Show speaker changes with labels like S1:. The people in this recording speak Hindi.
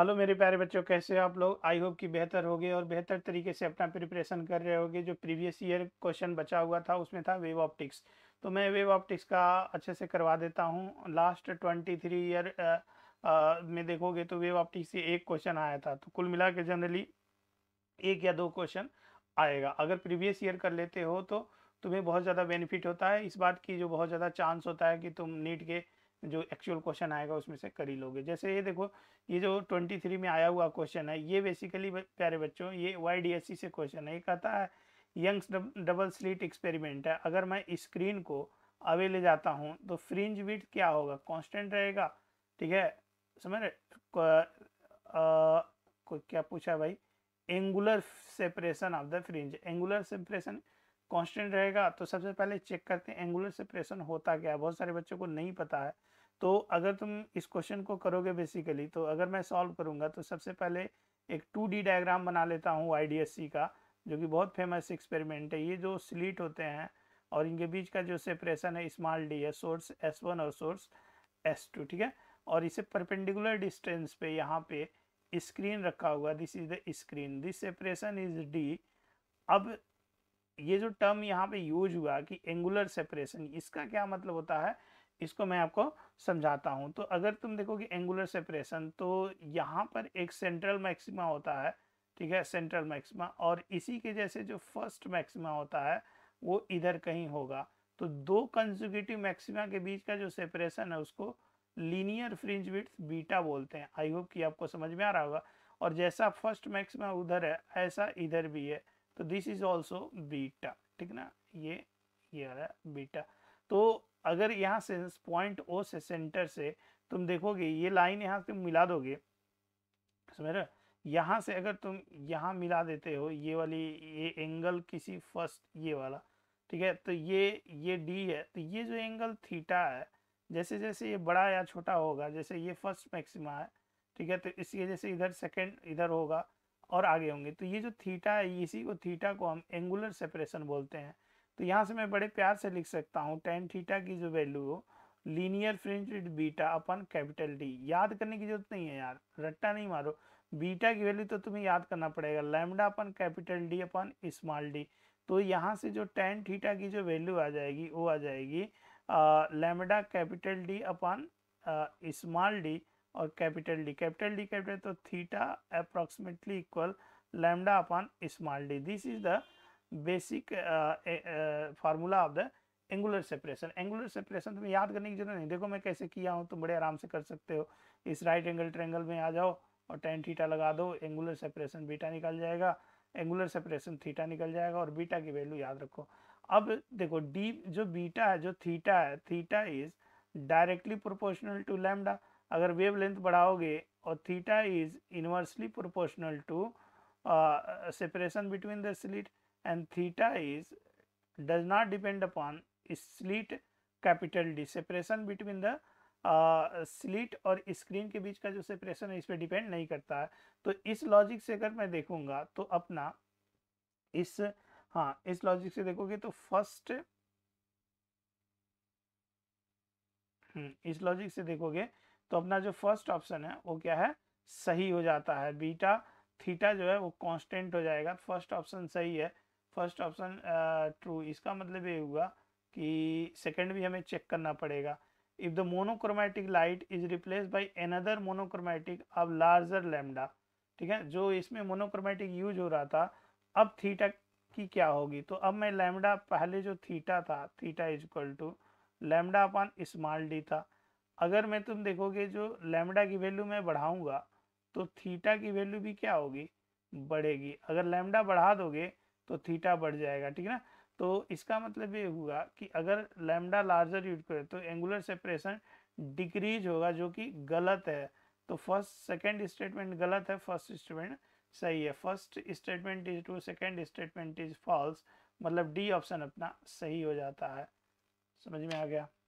S1: हेलो मेरे प्यारे बच्चों कैसे हो आप लोग आई होप कि बेहतर हो गए और बेहतर तरीके से अपना प्रिपरेशन कर रहे होगे जो प्रीवियस ईयर क्वेश्चन बचा हुआ था उसमें था वेव ऑप्टिक्स तो मैं वेव ऑप्टिक्स का अच्छे से करवा देता हूँ लास्ट ट्वेंटी थ्री ईयर में देखोगे तो वेव ऑप्टिक्स से एक क्वेश्चन आया था तो कुल मिला के जनरली एक या दो क्वेश्चन आएगा अगर प्रीवियस ईयर कर लेते हो तो तुम्हें बहुत ज़्यादा बेनिफिट होता है इस बात की जो बहुत ज़्यादा चांस होता है कि तुम नीट के जो एक्चुअल क्वेश्चन आएगा उसमें से कर ही लोगे जैसे ये देखो ये जो 23 में आया हुआ क्वेश्चन है ये बेसिकली प्यारे बच्चों ये वाई से क्वेश्चन है ये कहता है यंग्स डबल स्लीट एक्सपेरिमेंट है अगर मैं स्क्रीन को अवे ले जाता हूँ तो फ्रिंज विथ क्या होगा कॉन्स्टेंट रहेगा ठीक है समझ रहे क्या पूछा भाई angular separation of the fringe angular separation constant रहेगा तो सबसे पहले चेक करते हैं एंगुलर सेपरेशन होता क्या है बहुत सारे बच्चों को नहीं पता है तो अगर तुम इस क्वेश्चन को करोगे बेसिकली तो अगर मैं सॉल्व करूंगा तो सबसे पहले एक टू डी डायग्राम बना लेता हूँ आई का जो कि बहुत फेमस एक्सपेरिमेंट है ये जो स्लीट होते हैं और इनके बीच का जो सेपरेशन है स्मॉल डी है सोर्स एस वन और सोर्स एस टू ठीक है और इसे परपेंडिकुलर डिस्टेंस पे यहाँ पे स्क्रीन रखा हुआ this is the screen this separation is D अब ये जो टर्म यहाँ पे यूज हुआ कि एंगुलर सेपरेशन इसका क्या मतलब होता है इसको मैं आपको समझाता हूँ तो अगर तुम देखो कि एंगुलर सेपरेशन तो यहाँ पर एक सेंट्रल मैक्सिमा होता है ठीक है सेंट्रल मैक्सिमा और इसी के जैसे जो फर्स्ट मैक्सिमा होता है वो इधर कहीं होगा तो दो कंजुगेटिव मैक्सिमा के बीच का जो सेपरेशन है उसको लीनियर फ्रिंज विथ बीटा बोलते हैं आई होप कि आपको समझ में आ रहा होगा और जैसा फर्स्ट मैक्सिमा उधर है ऐसा इधर भी है तो दिस इज ऑल्सो बीटा ठीक ना ये ये आ रहा है बीटा तो अगर यहाँ से पॉइंट ओ से सेंटर से तुम देखोगे ये लाइन यहाँ तुम मिला दोगे समझ रहे यहाँ से अगर तुम यहाँ मिला देते हो ये वाली ये एंगल किसी फर्स्ट ये वाला ठीक है तो ये ये डी है तो ये जो एंगल थीटा है जैसे जैसे ये बड़ा या छोटा होगा जैसे ये फर्स्ट मैक्सिमा है ठीक है तो इसी वजह से इधर सेकेंड इधर होगा और आगे होंगे तो ये जो थीटा है इसी को थीटा को हम एंगुलर सेपरेशन बोलते हैं तो यहाँ से मैं बड़े प्यार से लिख सकता हूँ टेन थीटा की जो वैल्यू हो linear fringe beta upon capital D याद करने की जरूरत नहीं है यार रट्टा नहीं मारो बीटा की वैल्यू तो तुम्हें याद करना पड़ेगा lambda upon capital D upon small D तो यहाँ से जो टेन थीटा की जो वैल्यू आ जाएगी वो आ जाएगी lambda capital D upon small D और capital D capital D capital तो theta approximately equal lambda upon small D this is the basic formula of the angular separation angular separation तुम्हें याद करने की जरूरत नहीं देखो मैं कैसे किया हूँ तुम बड़े आराम से कर सकते हो इस राइट एंगल ट्रेंगल में आ जाओ और टेन थीटा लगा दो एंगुलर सेपरेशन बीटा निकल जाएगा एंगुलर सेपरेशन थीटा निकल जाएगा और बीटा की वैल्यू याद रखो अब देखो डी जो बीटा है जो थीटा है theta is directly proportional to lambda अगर वेव लेंथ बढ़ाओगे और theta is inversely proportional to separation between the slit and theta is does not depend upon slit capital D separation between the slit और स्क्रीन के बीच का जो सेपरेशन है इस पर डिपेंड नहीं करता है तो इस लॉजिक से अगर मैं देखूंगा तो अपना इस हाँ इस लॉजिक से देखोगे तो फर्स्ट हम्म, इस लॉजिक से देखोगे तो अपना जो फर्स्ट ऑप्शन है वो क्या है सही हो जाता है बीटा थीटा जो है वो कांस्टेंट हो जाएगा फर्स्ट ऑप्शन सही है फर्स्ट ऑप्शन ट्रू इसका मतलब ये हुआ कि सेकंड भी हमें चेक करना पड़ेगा if the monochromatic light is replace by another monochromatic अब लार्जर लेमडा ठीक है जो इसमें मोनोक्रोमैटिक यूज हो रहा था अब थीटा की क्या होगी तो अब मैं लेमडा पहले जो थीटा था theta is equal to lambda upon small D था अगर मैं तुम देखोगे जो लैमडा की वैल्यू मैं बढ़ाऊंगा तो थीटा की वैल्यू भी क्या होगी बढ़ेगी अगर लैमडा बढ़ा दोगे तो थीटा बढ़ जाएगा ठीक है ना तो इसका मतलब ये हुआ कि अगर लैमडा लार्जर यूज करे तो एंगुलर सेपरेशन डिक्रीज होगा जो कि गलत है तो फर्स्ट सेकेंड स्टेटमेंट गलत है फर्स्ट स्टेटमेंट सही है first statement is true second statement is false मतलब डी ऑप्शन अपना सही हो जाता है समझ में आ गया